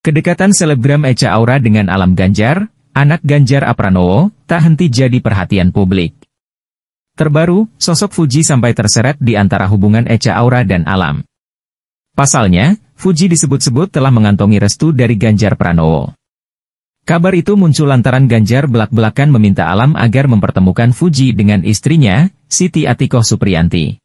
Kedekatan selebgram Echa Aura dengan alam Ganjar, anak Ganjar Apranowo, tak henti jadi perhatian publik. Terbaru, sosok Fuji sampai terseret di antara hubungan Echa Aura dan alam. Pasalnya, Fuji disebut-sebut telah mengantongi restu dari Ganjar Pranowo. Kabar itu muncul lantaran Ganjar belak-belakan meminta alam agar mempertemukan Fuji dengan istrinya, Siti Atikoh Supriyanti.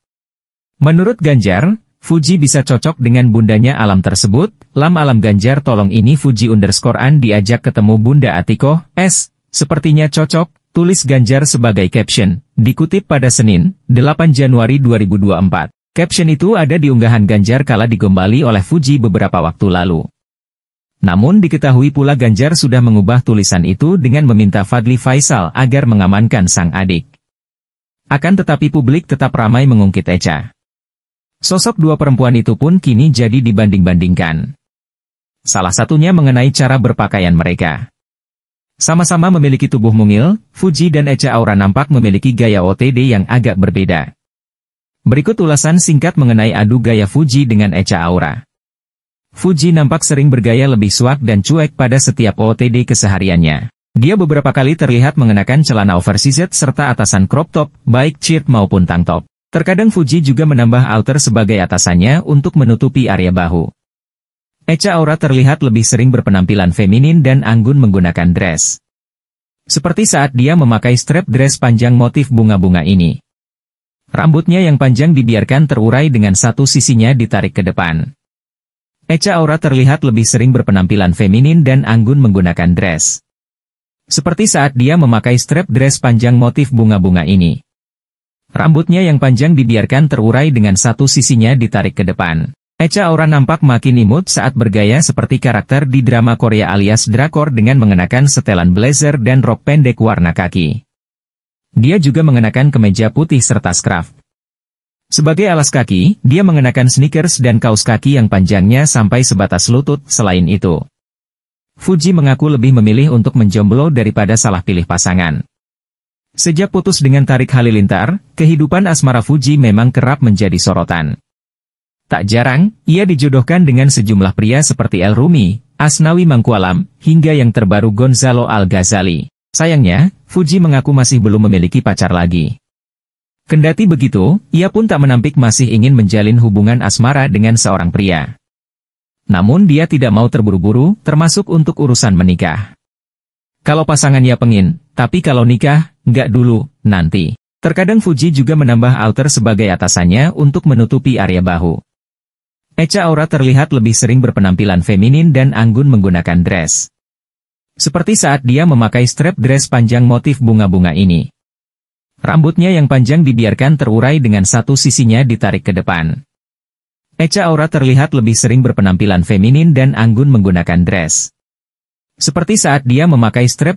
Menurut Ganjar, Fuji bisa cocok dengan bundanya alam tersebut, lam alam ganjar tolong ini Fuji underscore an diajak ketemu bunda Atiko, S, sepertinya cocok, tulis ganjar sebagai caption, dikutip pada Senin, 8 Januari 2024. Caption itu ada di unggahan Ganjar kala digombali oleh Fuji beberapa waktu lalu. Namun diketahui pula Ganjar sudah mengubah tulisan itu dengan meminta Fadli Faisal agar mengamankan sang adik. Akan tetapi publik tetap ramai mengungkit Eca. Sosok dua perempuan itu pun kini jadi dibanding-bandingkan. Salah satunya mengenai cara berpakaian mereka. Sama-sama memiliki tubuh mungil, Fuji dan Echa Aura nampak memiliki gaya OTD yang agak berbeda. Berikut ulasan singkat mengenai adu gaya Fuji dengan Echa Aura. Fuji nampak sering bergaya lebih suak dan cuek pada setiap OTD kesehariannya. Dia beberapa kali terlihat mengenakan celana oversized serta atasan crop top, baik cheat maupun tank top. Terkadang Fuji juga menambah alter sebagai atasannya untuk menutupi area bahu. Echa Aura terlihat lebih sering berpenampilan feminin dan anggun menggunakan dress. Seperti saat dia memakai strap dress panjang motif bunga-bunga ini. Rambutnya yang panjang dibiarkan terurai dengan satu sisinya ditarik ke depan. Echa Aura terlihat lebih sering berpenampilan feminin dan anggun menggunakan dress. Seperti saat dia memakai strap dress panjang motif bunga-bunga ini. Rambutnya yang panjang dibiarkan terurai dengan satu sisinya ditarik ke depan. Echa Aura nampak makin imut saat bergaya seperti karakter di drama Korea alias drakor dengan mengenakan setelan blazer dan rok pendek warna kaki. Dia juga mengenakan kemeja putih serta scarf. Sebagai alas kaki, dia mengenakan sneakers dan kaos kaki yang panjangnya sampai sebatas lutut selain itu. Fuji mengaku lebih memilih untuk menjomblo daripada salah pilih pasangan. Sejak putus dengan Tarik Halilintar, kehidupan asmara Fuji memang kerap menjadi sorotan. Tak jarang, ia dijodohkan dengan sejumlah pria seperti El Rumi, Asnawi Mangkualam, hingga yang terbaru Gonzalo Al-Ghazali. Sayangnya, Fuji mengaku masih belum memiliki pacar lagi. Kendati begitu, ia pun tak menampik masih ingin menjalin hubungan asmara dengan seorang pria. Namun dia tidak mau terburu-buru, termasuk untuk urusan menikah. Kalau pasangannya pengin, tapi kalau nikah, nggak dulu, nanti. Terkadang Fuji juga menambah alter sebagai atasannya untuk menutupi area bahu. Echa Aura terlihat lebih sering berpenampilan feminin dan anggun menggunakan dress. Seperti saat dia memakai strap dress panjang motif bunga-bunga ini. Rambutnya yang panjang dibiarkan terurai dengan satu sisinya ditarik ke depan. Echa Aura terlihat lebih sering berpenampilan feminin dan anggun menggunakan dress. Seperti saat dia memakai strap